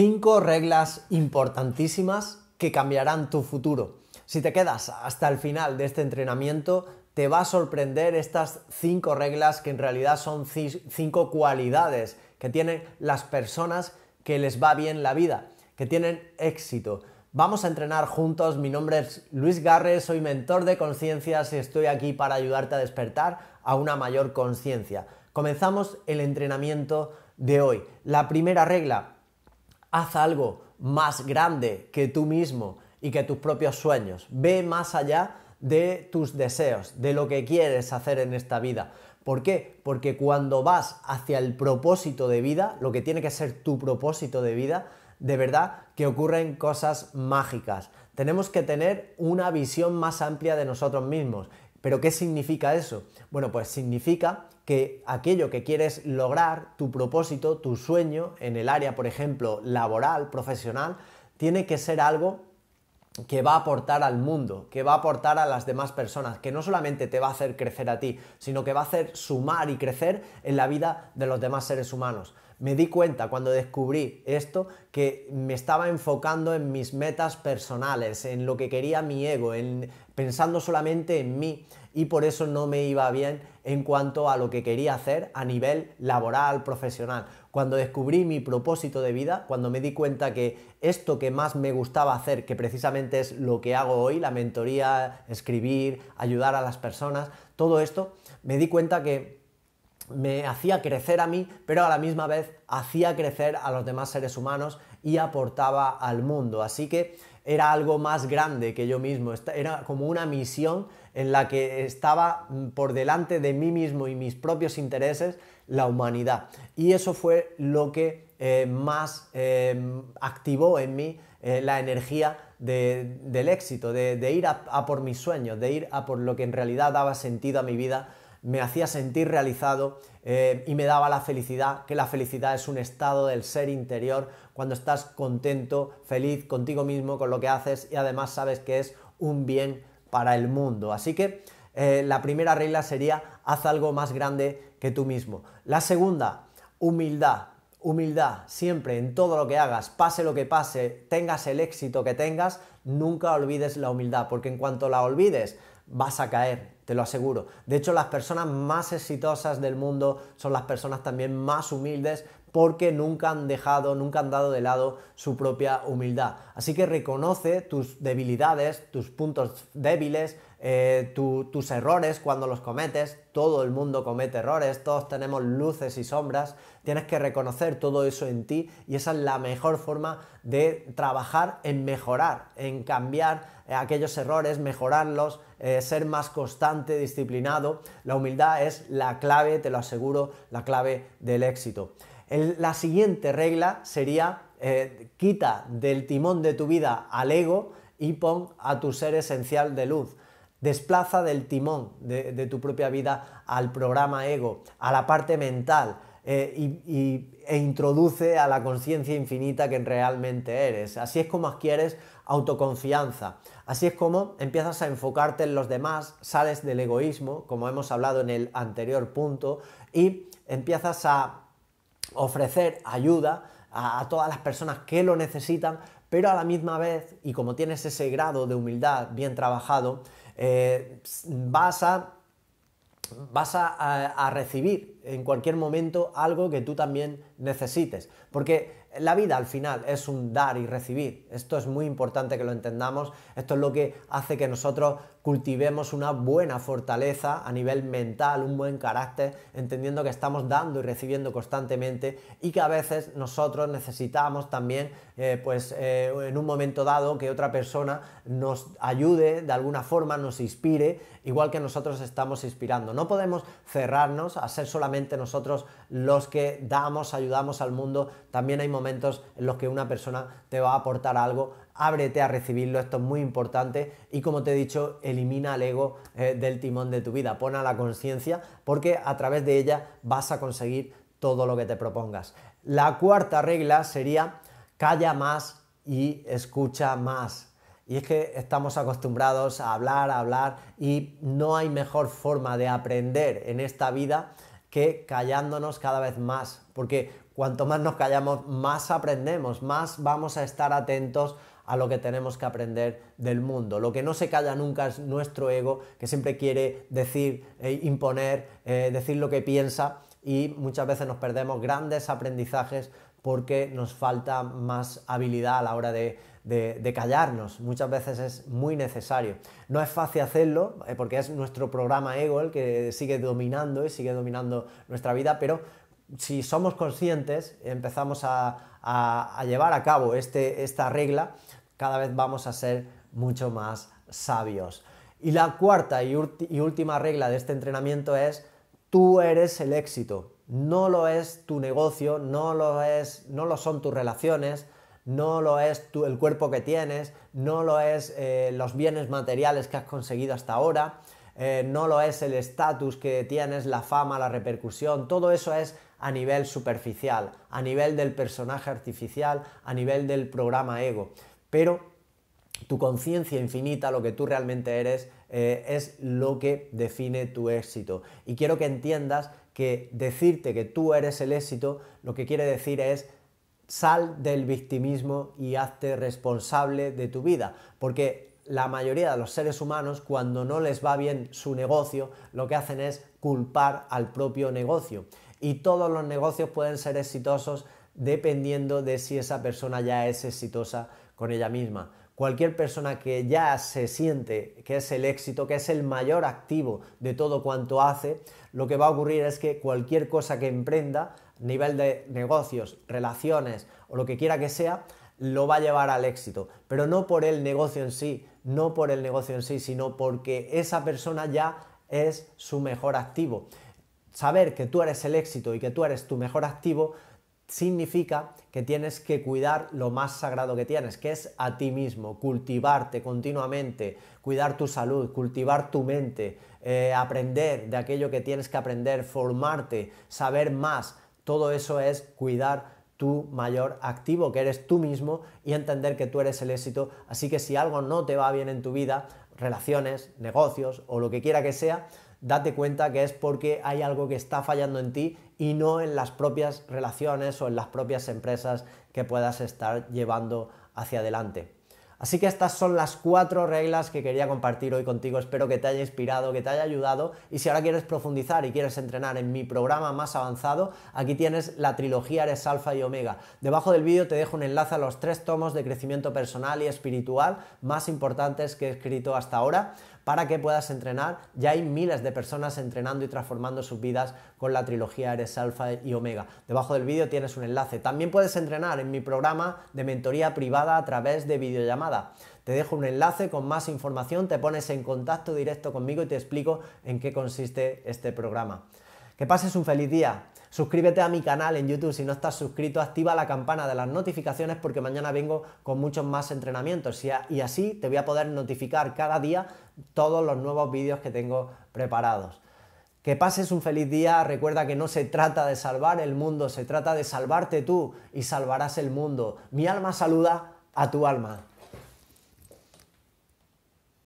Cinco reglas importantísimas que cambiarán tu futuro. Si te quedas hasta el final de este entrenamiento, te va a sorprender estas cinco reglas que en realidad son cinco cualidades que tienen las personas que les va bien la vida, que tienen éxito. Vamos a entrenar juntos. Mi nombre es Luis Garres, soy mentor de conciencias y estoy aquí para ayudarte a despertar a una mayor conciencia. Comenzamos el entrenamiento de hoy. La primera regla, Haz algo más grande que tú mismo y que tus propios sueños. Ve más allá de tus deseos, de lo que quieres hacer en esta vida. ¿Por qué? Porque cuando vas hacia el propósito de vida, lo que tiene que ser tu propósito de vida, de verdad que ocurren cosas mágicas. Tenemos que tener una visión más amplia de nosotros mismos. ¿Pero qué significa eso? Bueno, pues significa que aquello que quieres lograr, tu propósito, tu sueño en el área, por ejemplo, laboral, profesional, tiene que ser algo que va a aportar al mundo, que va a aportar a las demás personas, que no solamente te va a hacer crecer a ti, sino que va a hacer sumar y crecer en la vida de los demás seres humanos. Me di cuenta cuando descubrí esto que me estaba enfocando en mis metas personales, en lo que quería mi ego, en pensando solamente en mí y por eso no me iba bien en cuanto a lo que quería hacer a nivel laboral, profesional. Cuando descubrí mi propósito de vida, cuando me di cuenta que esto que más me gustaba hacer, que precisamente es lo que hago hoy, la mentoría, escribir, ayudar a las personas, todo esto, me di cuenta que me hacía crecer a mí, pero a la misma vez hacía crecer a los demás seres humanos y aportaba al mundo. Así que era algo más grande que yo mismo, era como una misión en la que estaba mm, por delante de mí mismo y mis propios intereses la humanidad. Y eso fue lo que eh, más eh, activó en mí eh, la energía del éxito, de, ir a por mis sueños, de ir a por lo que en realidad daba sentido a mi vida me hacía sentir realizado eh, y me daba la felicidad, que la felicidad es un estado del ser interior cuando estás contento, feliz contigo mismo, con lo que haces y además sabes que es un bien para el mundo. Así que eh, la primera regla sería haz algo más grande que tú mismo. La segunda, humildad. Humildad, siempre en todo lo que hagas, pase lo que pase, tengas el éxito que tengas, nunca olvides la humildad, porque en cuanto la olvides, vas a caer te lo aseguro. De hecho, las personas más exitosas del mundo son las personas también más humildes, porque nunca han dejado, nunca han dado de lado su propia humildad. Así que reconoce tus debilidades, tus puntos débiles, eh, tus errores cuando los cometes, todo el mundo comete errores, todos tenemos luces y sombras, tienes que reconocer todo eso en ti y esa es la mejor forma de trabajar en mejorar, en cambiar eh, aquellos errores, mejorarlos, eh, ser más constante, disciplinado. La humildad es la clave, te lo aseguro, la clave del éxito la siguiente regla sería eh, quita del timón de tu vida al ego y pon a tu ser esencial de luz. Desplaza del timón de, tu propia vida al programa ego, a la parte mental, eh, y, e introduce a la conciencia infinita que realmente eres. Así es como adquieres autoconfianza. Así es como empiezas a enfocarte en los demás, sales del egoísmo, como hemos hablado en el anterior punto, y empiezas a ofrecer ayuda a, todas las personas que lo necesitan, pero a la misma vez, y como tienes ese grado de humildad bien trabajado, eh, vas a vas a, recibir en cualquier momento algo que tú también necesites. Porque la vida al final es un dar y recibir. Esto es muy importante que lo entendamos. Esto es lo que hace que nosotros cultivemos una buena fortaleza a nivel mental, un buen carácter, entendiendo que estamos dando y recibiendo constantemente y que a veces nosotros necesitamos también, eh, pues eh, en un momento dado, que otra persona nos ayude de alguna forma, nos inspire, igual que nosotros estamos inspirando. No podemos cerrarnos a ser solamente nosotros los que damos, ayudamos al mundo. También hay momentos en los que una persona te va a aportar algo, ábrete a recibirlo, esto es muy importante y como te he dicho, elimina el ego eh, del timón de tu vida, pon a la conciencia porque a través de ella vas a conseguir todo lo que te propongas. La cuarta regla sería calla más y escucha más. Y es que estamos acostumbrados a hablar, a hablar y no hay mejor forma de aprender en esta vida que callándonos cada vez más, porque cuanto más nos callamos, más aprendemos, más vamos a estar atentos a lo que tenemos que aprender del mundo. Lo que no se calla nunca es nuestro ego, que siempre quiere decir, eh, imponer, eh, decir lo que piensa y muchas veces nos perdemos grandes aprendizajes porque nos falta más habilidad a la hora de, callarnos. Muchas veces es muy necesario. No es fácil hacerlo eh, porque es nuestro programa ego el que sigue dominando y sigue dominando nuestra vida, pero si somos conscientes, empezamos a, llevar a cabo este, esta regla, cada vez vamos a ser mucho más sabios. Y la cuarta y última regla de este entrenamiento es, tú eres el éxito no lo es tu negocio, no lo, es, no lo son tus relaciones, no lo es tu, el cuerpo que tienes, no lo es eh, los bienes materiales que has conseguido hasta ahora, eh, no lo es el estatus que tienes, la fama, la repercusión, todo eso es a nivel superficial, a nivel del personaje artificial, a nivel del programa ego. Pero tu conciencia infinita, lo que tú realmente eres, eh, es lo que define tu éxito. Y quiero que entiendas que decirte que tú eres el éxito, lo que quiere decir es sal del victimismo y hazte responsable de tu vida. Porque la mayoría de los seres humanos, cuando no les va bien su negocio, lo que hacen es culpar al propio negocio. Y todos los negocios pueden ser exitosos dependiendo de si esa persona ya es exitosa con ella misma. Cualquier persona que ya se siente que es el éxito, que es el mayor activo de todo cuanto hace, lo que va a ocurrir es que cualquier cosa que emprenda, nivel de negocios, relaciones o lo que quiera que sea, lo va a llevar al éxito. Pero no por el negocio en sí, no por el negocio en sí, sino porque esa persona ya es su mejor activo. Saber que tú eres el éxito y que tú eres tu mejor activo significa que tienes que cuidar lo más sagrado que tienes, que es a ti mismo, cultivarte continuamente, cuidar tu salud, cultivar tu mente, eh, aprender de aquello que tienes que aprender, formarte, saber más. Todo eso es cuidar tu mayor activo, que eres tú mismo, y entender que tú eres el éxito. Así que si algo no te va bien en tu vida, relaciones, negocios o lo que quiera que sea, date cuenta que es porque hay algo que está fallando en ti y no en las propias relaciones o en las propias empresas que puedas estar llevando hacia adelante. Así que estas son las cuatro reglas que quería compartir hoy contigo. Espero que te haya inspirado, que te haya ayudado. Y si ahora quieres profundizar y quieres entrenar en mi programa más avanzado, aquí tienes la trilogía Ares Alfa y Omega. Debajo del vídeo te dejo un enlace a los tres tomos de crecimiento personal y espiritual más importantes que he escrito hasta ahora para que puedas entrenar. Ya hay miles de personas entrenando y transformando sus vidas con la trilogía Eres Alfa y Omega. Debajo del vídeo tienes un enlace. También puedes entrenar en mi programa de mentoría privada a través de videollamada. Te dejo un enlace con más información, te pones en contacto directo conmigo y te explico en qué consiste este programa. Que pases un feliz día. Suscríbete a mi canal en YouTube si no estás suscrito, activa la campana de las notificaciones porque mañana vengo con muchos más entrenamientos y así te voy a poder notificar cada día todos los nuevos vídeos que tengo preparados. Que pases un feliz día, recuerda que no se trata de salvar el mundo, se trata de salvarte tú y salvarás el mundo. Mi alma saluda a tu alma.